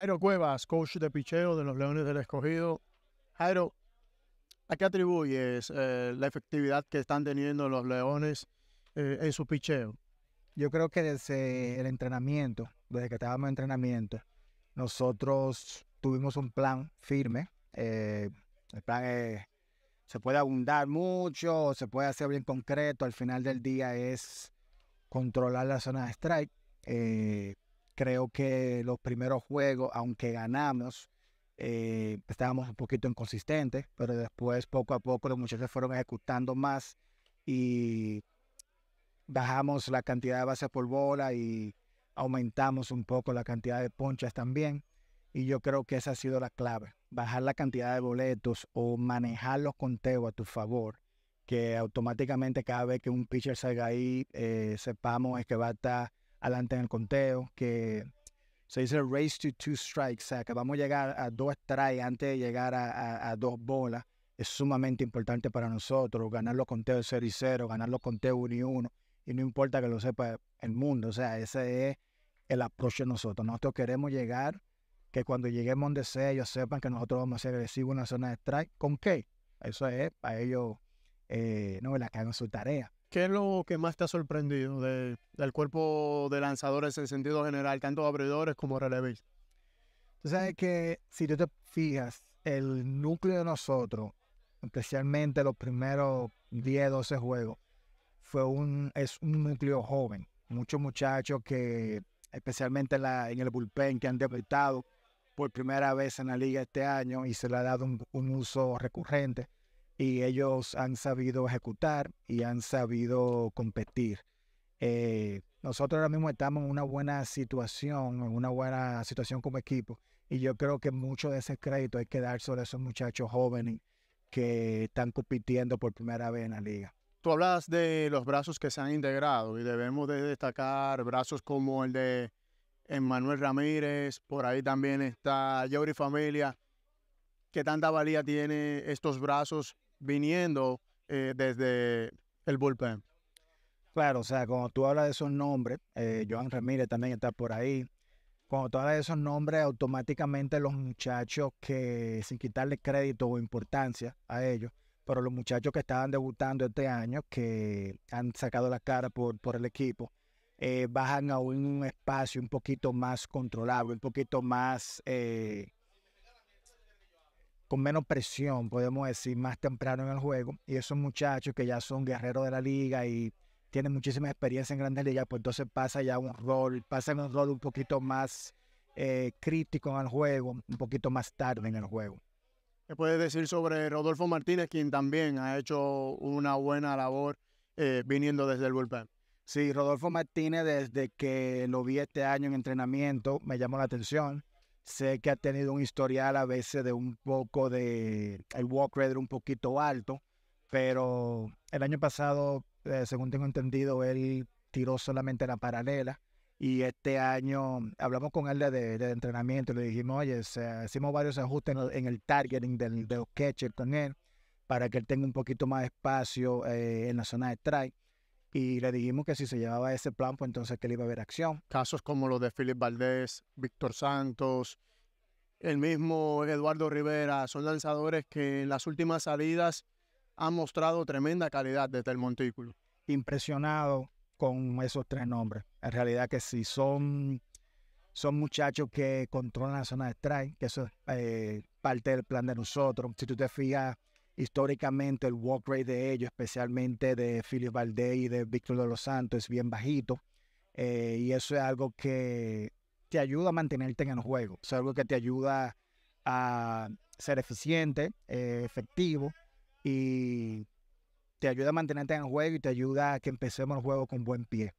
Jairo Cuevas, coach de picheo de los Leones del Escogido. Jairo, ¿a qué atribuyes eh, la efectividad que están teniendo los Leones eh, en su picheo? Yo creo que desde el entrenamiento, desde que estábamos en entrenamiento, nosotros tuvimos un plan firme. Eh, el plan es, se puede abundar mucho, se puede hacer bien concreto. Al final del día es controlar la zona de strike Creo que los primeros juegos, aunque ganamos, eh, estábamos un poquito inconsistentes, pero después poco a poco los muchachos fueron ejecutando más y bajamos la cantidad de bases por bola y aumentamos un poco la cantidad de ponchas también. Y yo creo que esa ha sido la clave, bajar la cantidad de boletos o manejar los conteos a tu favor, que automáticamente cada vez que un pitcher salga ahí, eh, sepamos que va a estar adelante en el conteo, que se dice race to two strikes, o sea, que vamos a llegar a dos strikes antes de llegar a, dos bolas. Es sumamente importante para nosotros ganar los conteos 0 y 0, ganar los conteos 1 y 1, y no importa que lo sepa el mundo, o sea, ese es el approach de nosotros. Nosotros queremos llegar, que cuando lleguemos donde sea, ellos sepan que nosotros vamos a ser agresivos en la zona de strike. ¿Con qué? Eso es para ellos, eh, no, la que hagan su tarea. ¿Qué es lo que más te ha sorprendido del cuerpo de lanzadores en sentido general, tanto abridores como relevistas? Tú sabes que si tú te fijas, el núcleo de nosotros, especialmente los primeros 10, 12 juegos, fue un, es un núcleo joven. Muchos muchachos que, especialmente la, en el bullpen, que han debutado por primera vez en la liga este año y se le ha dado un uso recurrente y ellos han sabido ejecutar y han sabido competir. Eh, nosotros ahora mismo estamos en una buena situación, en una buena situación como equipo, y yo creo que mucho de ese crédito hay que dar sobre esos muchachos jóvenes que están compitiendo por primera vez en la liga. Tú hablas de los brazos que se han integrado y debemos de destacar brazos como el de Manuel Ramírez, por ahí también está Yori Familia. ¿Qué tanta valía tiene estos brazos viniendo eh, desde el bullpen. Claro, o sea, cuando tú hablas de esos nombres, eh, Joan Ramírez también está por ahí. Cuando tú hablas de esos nombres, automáticamente los muchachos que, sin quitarle crédito o importancia a ellos, pero los muchachos que estaban debutando este año, que han sacado la cara por, por el equipo, eh, bajan a un espacio un poquito más controlable, un poquito más eh, con menos presión, podemos decir, más temprano en el juego. Y esos muchachos que ya son guerreros de la liga y tienen muchísima experiencia en grandes ligas, pues entonces pasa ya un rol, pasa un rol un poquito más eh, crítico en el juego, un poquito más tarde en el juego. ¿Qué puedes decir sobre Rodolfo Martínez, quien también ha hecho una buena labor eh, viniendo desde el bullpen? Sí, Rodolfo Martínez, desde que lo vi este año en entrenamiento, me llamó la atención. Sé que ha tenido un historial a veces de un poco de. El walk rate un poquito alto, pero el año pasado, eh, según tengo entendido, él tiró solamente la paralela. Y este año hablamos con él de, de, y entrenamiento, le dijimos, oye, hicimos varios ajustes en el, targeting del, los catcher con él para que él tenga un poquito más espacio eh, en la zona de strike y le dijimos que si se llevaba ese plan, pues entonces que le iba a haber acción. Casos como los de Philip Valdés, Víctor Santos, el mismo Eduardo Rivera, son lanzadores que en las últimas salidas han mostrado tremenda calidad desde el montículo. Impresionado con esos tres nombres. En realidad que si son, son muchachos que controlan la zona de strike, que eso es eh, parte del plan de nosotros. Si tú te fijas, históricamente el walk rate de ellos, especialmente de Philip Valdés y de Víctor de los Santos, es bien bajito. Eh, y eso es algo que te ayuda a mantenerte en el juego. Es algo que te ayuda a ser eficiente, eh, efectivo y te ayuda a mantenerte en el juego y te ayuda a que empecemos el juego con buen pie.